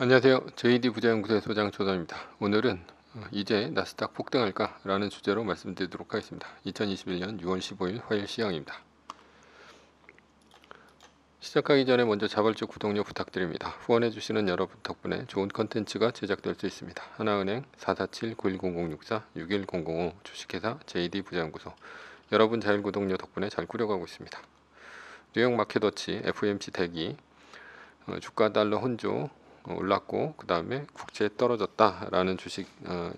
안녕하세요. JD 부자연구소의 소장 조선입니다. 오늘은 어, 이제 나스닥 폭등할까? 라는 주제로 말씀드리도록 하겠습니다. 2021년 6월 15일 화요일 시황입니다. 시작하기 전에 먼저 자발적 구독료 부탁드립니다. 후원해주시는 여러분 덕분에 좋은 컨텐츠가 제작될 수 있습니다. 하나은행 4 4 7 9 1 0 0 6 4 6 1 0 5 주식회사 JD 부자연구소 여러분 자율구독료 덕분에 잘 꾸려가고 있습니다. 뉴욕 마켓워치 FMC 대기 어, 주가 달러 혼조 어, 올랐고 그 다음에 국제에 떨어졌다라는 주식 어,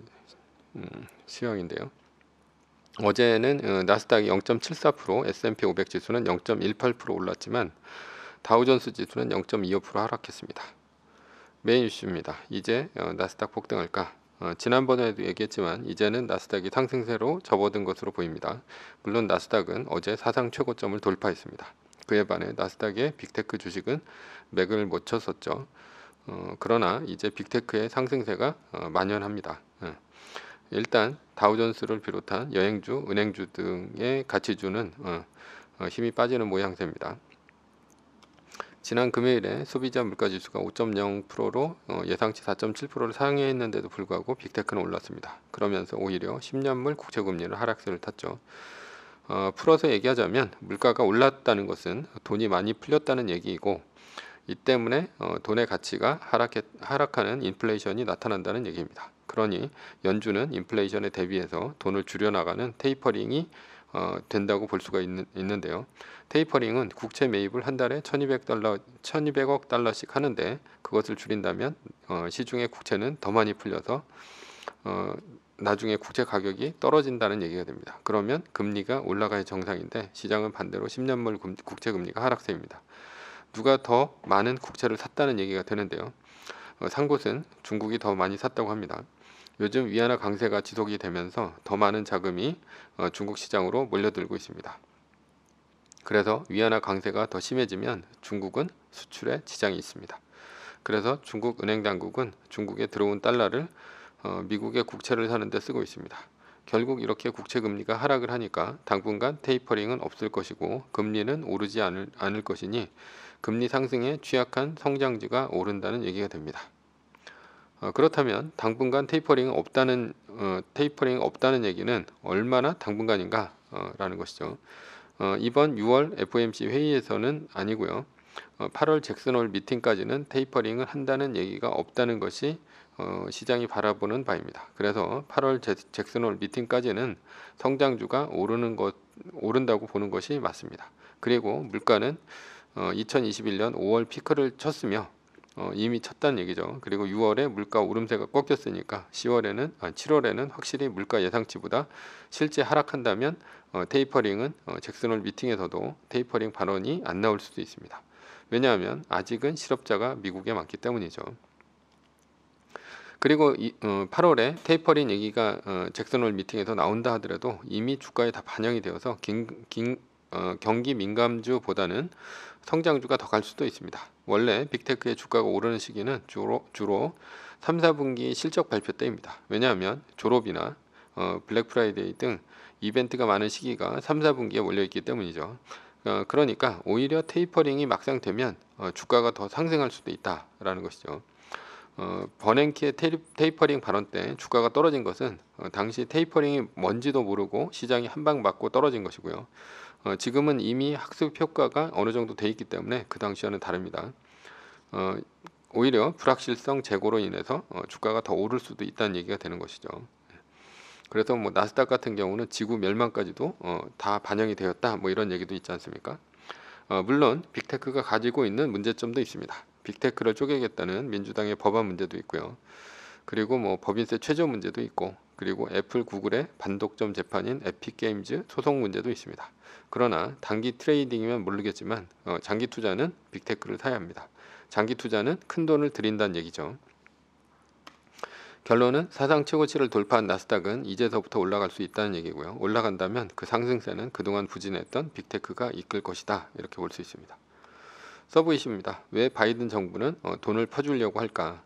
음, 시황인데요. 어제는 어, 나스닥이 0.74%, S&P 500 지수는 0.18% 올랐지만 다우존스 지수는 0.25% 하락했습니다. 메인 이슈입니다. 이제 어, 나스닥 폭등할까? 어, 지난번에도 얘기했지만 이제는 나스닥이 상승세로 접어든 것으로 보입니다. 물론 나스닥은 어제 사상 최고점을 돌파했습니다. 그에 반해 나스닥의 빅테크 주식은 맥을 못 쳤었죠. 어, 그러나 이제 빅테크의 상승세가 어, 만연합니다. 어. 일단 다우존스를 비롯한 여행주, 은행주 등의 가치주는 어, 어, 힘이 빠지는 모양새입니다. 지난 금요일에 소비자 물가지수가 5.0%로 어, 예상치 4.7%를 상회했는데도 불구하고 빅테크는 올랐습니다. 그러면서 오히려 10년물 국채금리를 하락세를 탔죠. 풀어서 얘기하자면 물가가 올랐다는 것은 돈이 많이 풀렸다는 얘기이고 이 때문에 어, 돈의 가치가 하락해, 하락하는 인플레이션이 나타난다는 얘기입니다. 그러니 연준은 인플레이션에 대비해서 돈을 줄여나가는 테이퍼링이 어, 된다고 볼 수가 있는, 있는 데요 테이퍼링은 국채 매입을 한 달에 1200달러, 1200억 달러씩 하는데 그것을 줄인다면 어, 시중에 국채는 더 많이 풀려서 어, 나중에 국채 가격이 떨어진다는 얘기가 됩니다. 그러면 금리가 올라가야 정상인데 시장은 반대로 10년물 금, 국채 금리가 하락세입니다. 누가 더 많은 국채를 샀다는 얘기가 되는데요. 어, 산 곳은 중국이 더 많이 샀다고 합니다. 요즘 위안화 강세가 지속이 되면서 더 많은 자금이 어, 중국 시장으로 몰려들고 있습니다. 그래서 위안화 강세가 더 심해지면 중국은 수출에 지장이 있습니다. 그래서 중국 은행 당국은 중국에 들어온 달러를 어, 미국의 국채를 사는데 쓰고 있습니다. 결국 이렇게 국채 금리가 하락을 하니까 당분간 테이퍼링은 없을 것이고 금리는 오르지 않을, 않을 것이니 금리 상승에 취약한 성장주가 오른다는 얘기가 됩니다. 어, 그렇다면 당분간 테이퍼링 없다는 어, 테이퍼링 없다는 얘기는 얼마나 당분간인가라는 어, 것이죠. 어, 이번 6월 FOMC 회의에서는 아니고요. 8월 어, 잭슨홀 미팅까지는 테이퍼링을 한다는 얘기가 없다는 것이 어, 시장이 바라보는 바입니다. 그래서 8월 잭슨홀 미팅까지는 성장주가 오르는 것 오른다고 보는 것이 맞습니다. 그리고 물가는 어, 2021년 5월 피크를 쳤으며 어, 이미 쳤단 얘기죠. 그리고 6월에 물가 오름세가 꺾였으니까 10월에는 아, 7월에는 확실히 물가 예상치보다 실제 하락한다면 어, 테이퍼링은 어, 잭슨홀 미팅에서도 테이퍼링 발언이 안 나올 수도 있습니다. 왜냐하면 아직은 실업자가 미국에 많기 때문이죠. 그리고 이, 어, 8월에 테이퍼링 얘기가 어, 잭슨홀 미팅에서 나온다 하더라도 이미 주가에 다 반영이 되어서 긴, 긴, 어, 경기 민감주보다는 성장주가 더 갈 수도 있습니다. 원래 빅테크의 주가가 오르는 시기는 주로, 주로 3, 4분기 실적 발표 때입니다. 왜냐하면 졸업이나 어, 블랙프라이데이 등 이벤트가 많은 시기가 3, 4분기에 몰려있기 때문이죠. 어, 그러니까 오히려 테이퍼링이 막상 되면 어, 주가가 더 상승할 수도 있다라는 것이죠. 어, 버냉키의 테이, 퍼링 발언 때 주가가 떨어진 것은 어, 당시 테이퍼링이 뭔지도 모르고 시장이 한 방 맞고 떨어진 것이고요. 어, 지금은 이미 학습 효과가 어느 정도 돼 있기 때문에 그 당시와는 다릅니다. 어, 오히려 불확실성 재고로 인해서 어, 주가가 더 오를 수도 있다는 얘기가 되는 것이죠. 그래서 뭐 나스닥 같은 경우는 지구 멸망까지도 어, 다 반영이 되었다 뭐 이런 얘기도 있지 않습니까? 어, 물론 빅테크가 가지고 있는 문제점도 있습니다. 빅테크를 쪼개겠다는 민주당의 법안 문제도 있고요. 그리고 뭐 법인세 최저 문제도 있고 그리고 애플 구글의 반독점 재판인 에픽게임즈 소송 문제도 있습니다. 그러나 단기 트레이딩이면 모르겠지만 어, 장기 투자는 빅테크를 사야 합니다. 장기 투자는 큰 돈을 들인다는 얘기죠. 결론은 사상 최고치를 돌파한 나스닥은 이제서부터 올라갈 수 있다는 얘기고요. 올라간다면 그 상승세는 그동안 부진했던 빅테크가 이끌 것이다. 이렇게 볼 수 있습니다. 서브이십니다. 왜 바이든 정부는 어, 돈을 퍼주려고 할까?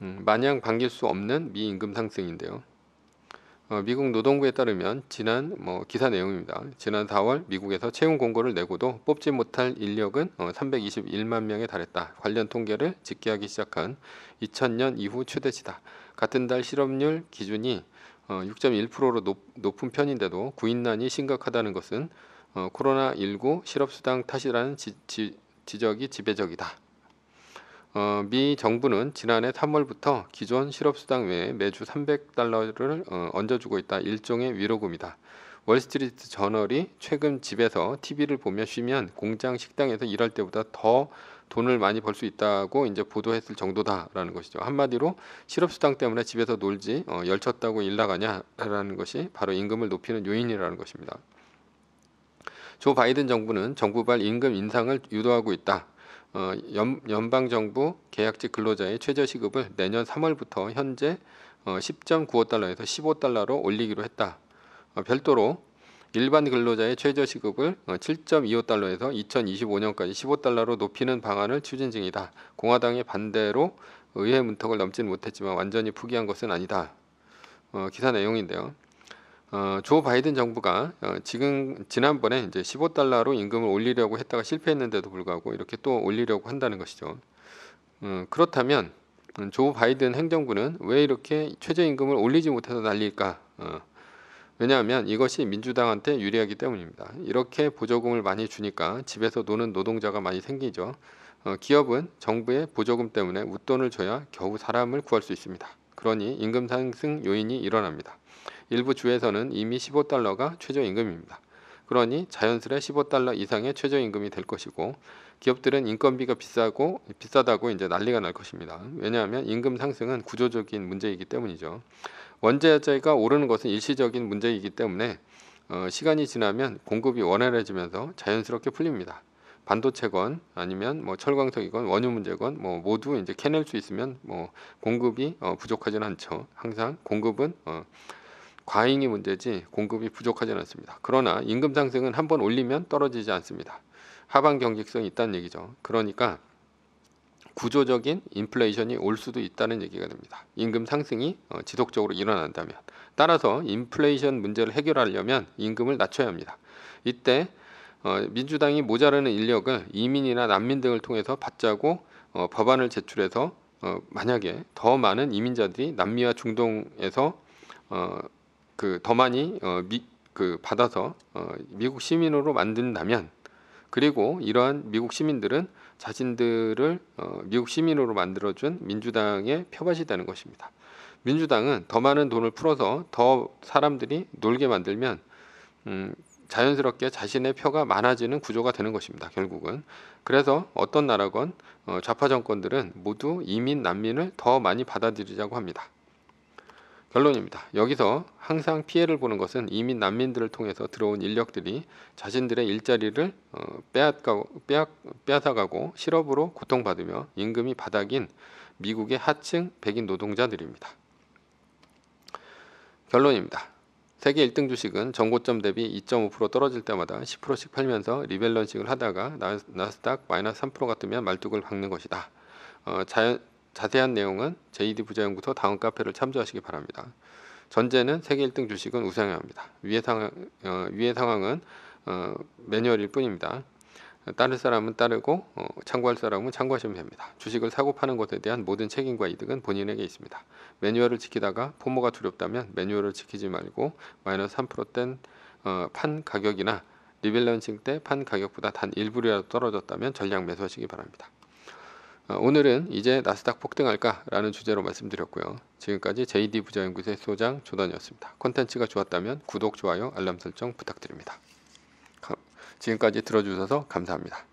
음, 마냥 반길 수 없는 미임금 상승인데요. 어, 미국 노동부에 따르면 지난 뭐 기사 내용입니다. 지난 4월 미국에서 채용 공고를 내고도 뽑지 못할 인력은 어, 321만 명에 달했다. 관련 통계를 집계하기 시작한 2000년 이후 최대치다. 같은 달 실업률 기준이 어, 6.1%로 높, 은 편인데도 구인난이 심각하다는 것은 어, 코로나19 실업수당 탓이라는 지, 지, 지적이 지배적이다. 어, 미 정부는 지난해 3월부터 기존 실업수당 외에 매주 300달러를 어, 얹어주고 있다. 일종의 위로금이다. 월스트리트 저널이 최근 집에서 TV를 보며 쉬면 공장 식당에서 일할 때보다 더 돈을 많이 벌 수 있다고 이제 보도했을 정도다라는 것이죠. 한마디로 실업수당 때문에 집에서 놀지 어, 열쳤다고 일 나가냐라는 것이 바로 임금을 높이는 요인이라는 것입니다. 조 바이든 정부는 정부발 임금 인상을 유도하고 있다. 어, 연, 방정부 계약직 근로자의 최저시급을 내년 3월부터 현재 어, 10.95달러에서 15달러로 올리기로 했다. 어, 별도로 일반 근로자의 최저시급을 어, 7.25달러에서 2025년까지 15달러로 높이는 방안을 추진 중이다. 공화당의 반대로 의회 문턱을 넘지는 못했지만 완전히 포기한 것은 아니다. 어, 기사 내용인데요. 어, 조 바이든 정부가 어, 지금 지난번에 이제 15달러로 임금을 올리려고 했다가 실패했는데도 불구하고 이렇게 또 올리려고 한다는 것이죠. 어, 음, 그렇다면 조 바이든 행정부는 왜 이렇게 최저임금을 올리지 못해서 난리일까? 어, 왜냐하면 이것이 민주당한테 유리하기 때문입니다. 이렇게 보조금을 많이 주니까 집에서 노는 노동자가 많이 생기죠. 어, 기업은 정부의 보조금 때문에 웃돈을 줘야 겨우 사람을 구할 수 있습니다. 그러니 임금 상승 요인이 일어납니다. 일부 주에서는 이미 15달러가 최저임금입니다. 그러니 자연스레 15달러 이상의 최저임금이 될 것이고 기업들은 인건비가 비싸고 비싸다고 이제 난리가 날 것입니다. 왜냐하면 임금 상승은 구조적인 문제이기 때문이죠. 원자재가 오르는 것은 일시적인 문제이기 때문에 어, 시간이 지나면 공급이 원활해지면서 자연스럽게 풀립니다. 반도체건 아니면 뭐 철광석이건 원유 문제건 뭐 모두 이제 캐낼 수 있으면 뭐 공급이 어, 부족하지는 않죠. 항상 공급은 어, 과잉이 문제지 공급이 부족하지는 않습니다. 그러나 임금 상승은 한 번 올리면 떨어지지 않습니다. 하방 경직성이 있다는 얘기죠. 그러니까 구조적인 인플레이션이 올 수도 있다는 얘기가 됩니다. 임금 상승이 어, 지속적으로 일어난다면 따라서 인플레이션 문제를 해결하려면 임금을 낮춰야 합니다. 이때 어, 민주당이 모자라는 인력을 이민이나 난민 등을 통해서 받자고 어, 법안을 제출해서 만약에 더 많은 이민자들이 남미와 중동에서 그더 많이 어, 미, 그 받아서 어, 미국 시민으로 만든다면 그리고 이러한 미국 시민들은 자신들을 어, 미국 시민으로 만들어준 민주당의 표밭이다는 것입니다. 민주당은 더 많은 돈을 풀어서 더 사람들이 놀게 만들면 음, 자연스럽게 자신의 표가 많아지는 구조가 되는 것입니다. 결국은 그래서 어떤 나라건 어, 좌파 정권들은 모두 이민 난민을 더 많이 받아들이자고 합니다. 결론입니다. 여기서 항상 피해를 보는 것은 이민 난민들을 통해서 들어온 인력들이 자신들의 일자리를 어, 빼앗가고, 빼앗, 빼앗아가고 실업으로 고통받으며 임금이 바닥인 미국의 하층 백인 노동자들입니다. 결론입니다. 세계 1등 주식은 전고점 대비 2.5% 떨어질 때마다 10%씩 팔면서 리밸런싱을 하다가 나스닥 마이너스 3%가뜨면 말뚝을 박는 것이다. 어, 자연, 자세한 내용은 JD 부자연구소 다음 카페를 참조하시기 바랍니다. 전제는 세계 1등 주식은 우상향합니다. 위의, 상황, 어, 위의 상황은 어, 매뉴얼일 뿐입니다. 따를 사람은 따르고 어, 참고할 사람은 참고하시면 됩니다. 주식을 사고 파는 것에 대한 모든 책임과 이득은 본인에게 있습니다. 매뉴얼을 지키다가 포모가 두렵다면 매뉴얼을 지키지 말고 마이너스 3%된 어, 판 가격이나 리밸런싱 때 판 가격보다 단 일부라도 떨어졌다면 전량 매수하시기 바랍니다. 어, 오늘은 이제 나스닥 폭등할까라는 주제로 말씀드렸고요. 지금까지 JD 부자연구소 소장 조단이었습니다. 콘텐츠가 좋았다면 구독, 좋아요, 알람 설정 부탁드립니다. 지금까지 들어주셔서 감사합니다.